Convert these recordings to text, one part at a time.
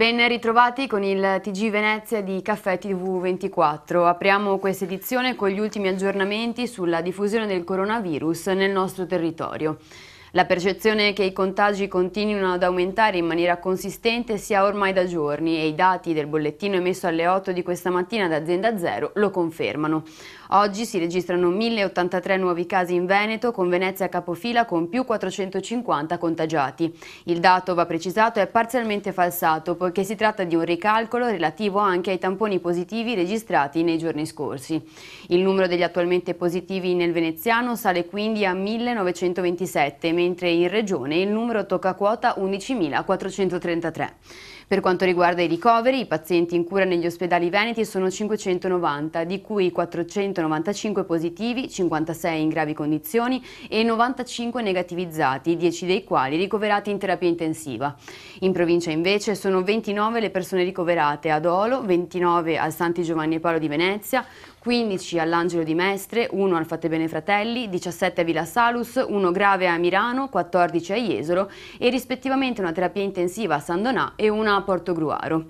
Ben ritrovati con il TG Venezia di Caffè TV24. Apriamo questa edizione con gli ultimi aggiornamenti sulla diffusione del coronavirus nel nostro territorio. La percezione che i contagi continuino ad aumentare in maniera consistente sia ormai da giorni e i dati del bollettino emesso alle 8 di questa mattina da Azienda Zero lo confermano. Oggi si registrano 1083 nuovi casi in Veneto, con Venezia capofila con più 450 contagiati. Il dato, va precisato, è parzialmente falsato, poiché si tratta di un ricalcolo relativo anche ai tamponi positivi registrati nei giorni scorsi. Il numero degli attualmente positivi nel veneziano sale quindi a 1927, mentre in regione il numero tocca quota 11.433. Per quanto riguarda i ricoveri, i pazienti in cura negli ospedali veneti sono 590, di cui 495 positivi, 56 in gravi condizioni e 95 negativizzati, 10 dei quali ricoverati in terapia intensiva. In provincia invece sono 29 le persone ricoverate ad Olo, 29 al Santi Giovanni e Paolo di Venezia, 15 all'Angelo di Mestre, 1 al Fattebene Fratelli, 17 a Villa Salus, 1 grave a Mirano, 14 a Jesolo e rispettivamente una terapia intensiva a San Donà e una a Portogruaro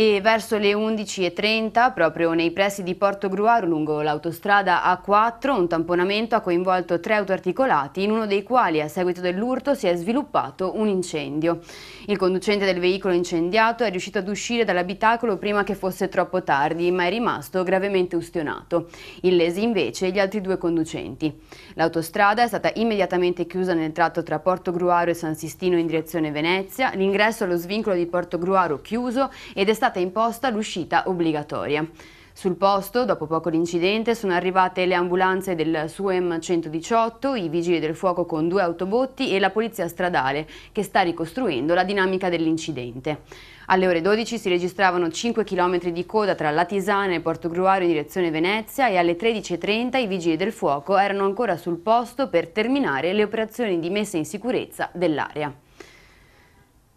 e verso le 11.30 proprio nei pressi di Porto Gruaro lungo l'autostrada A4 un tamponamento ha coinvolto tre autoarticolati in uno dei quali a seguito dell'urto si è sviluppato un incendio. Il conducente del veicolo incendiato è riuscito ad uscire dall'abitacolo prima che fosse troppo tardi ma è rimasto gravemente ustionato. Illesi invece gli altri due conducenti. L'autostrada è stata immediatamente chiusa nel tratto tra Porto Gruaro e San Sistino in direzione Venezia, l'ingresso allo svincolo di Porto Gruaro chiuso ed è stato stata imposta l'uscita obbligatoria. Sul posto, dopo poco l'incidente, sono arrivate le ambulanze del SUEM 118, i vigili del fuoco con due autobotti e la polizia stradale, che sta ricostruendo la dinamica dell'incidente. Alle ore 12 si registravano 5 km di coda tra la Tisana e Portogruaro in direzione Venezia e alle 13.30 i vigili del fuoco erano ancora sul posto per terminare le operazioni di messa in sicurezza dell'area.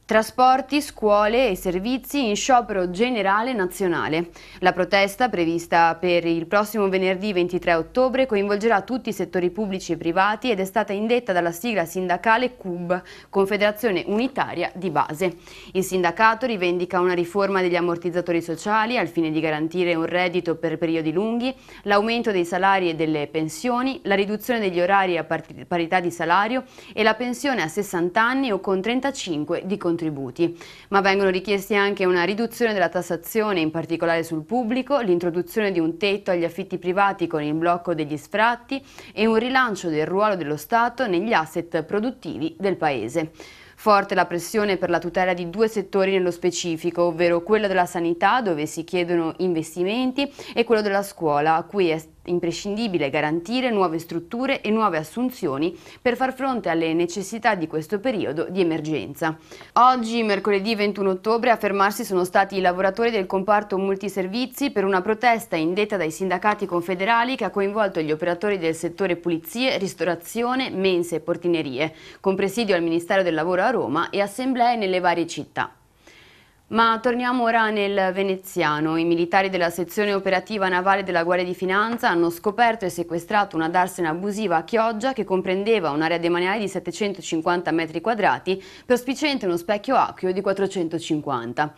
Trasporti, scuole e servizi in sciopero generale nazionale. La protesta, prevista per il prossimo venerdì 23 ottobre, coinvolgerà tutti i settori pubblici e privati ed è stata indetta dalla sigla sindacale CUB, Confederazione Unitaria di Base. Il sindacato rivendica una riforma degli ammortizzatori sociali al fine di garantire un reddito per periodi lunghi, l'aumento dei salari e delle pensioni, la riduzione degli orari a parità di salario e la pensione a 60 anni o con 35 di condizione contributi, ma vengono richiesti anche una riduzione della tassazione, in particolare sul pubblico, l'introduzione di un tetto agli affitti privati con il blocco degli sfratti e un rilancio del ruolo dello Stato negli asset produttivi del Paese. Forte la pressione per la tutela di due settori nello specifico, ovvero quello della sanità, dove si chiedono investimenti, e quello della scuola, a cui è imprescindibile garantire nuove strutture e nuove assunzioni per far fronte alle necessità di questo periodo di emergenza. Oggi, mercoledì 21 ottobre, a fermarsi sono stati i lavoratori del comparto multiservizi per una protesta indetta dai sindacati confederali che ha coinvolto gli operatori del settore pulizie, ristorazione, mense e portinerie, con presidio al Ministero del Lavoro a Roma e assemblee nelle varie città. Ma torniamo ora nel veneziano. I militari della sezione operativa navale della Guardia di Finanza hanno scoperto e sequestrato una darsena abusiva a Chioggia che comprendeva un'area demaniale di 750 metri quadrati, prospiciente uno specchio acqueo di 450.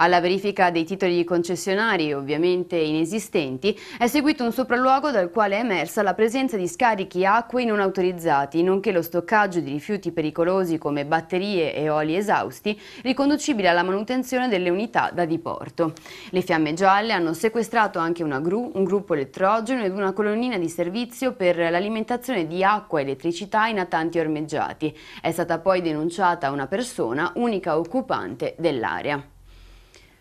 Alla verifica dei titoli di concessionari, ovviamente inesistenti, è seguito un sopralluogo dal quale è emersa la presenza di scarichi acquei non autorizzati, nonché lo stoccaggio di rifiuti pericolosi come batterie e oli esausti, riconducibili alla manutenzione disposizione delle unità da diporto. Le fiamme gialle hanno sequestrato anche una gru, un gruppo elettrogeno ed una colonnina di servizio per l'alimentazione di acqua e elettricità in attanti ormeggiati. È stata poi denunciata una persona, unica occupante dell'area.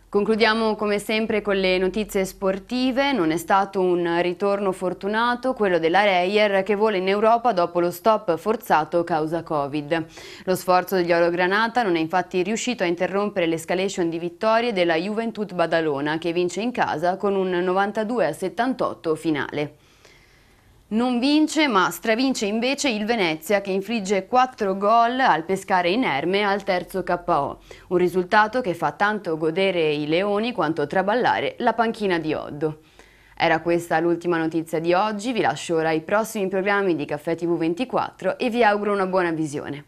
Concludiamo come sempre con le notizie sportive, non è stato un ritorno fortunato quello della Reyer che vola in Europa dopo lo stop forzato causa Covid. Lo sforzo degli Oro Granata non è infatti riuscito a interrompere l'escalation di vittorie della Juventud Badalona che vince in casa con un 92 78 finale. Non vince ma stravince invece il Venezia che infligge 4 gol al pescare inerme al terzo KO, un risultato che fa tanto godere i leoni quanto traballare la panchina di Oddo. Era questa l'ultima notizia di oggi, vi lascio ora i prossimi programmi di Caffè TV24 e vi auguro una buona visione.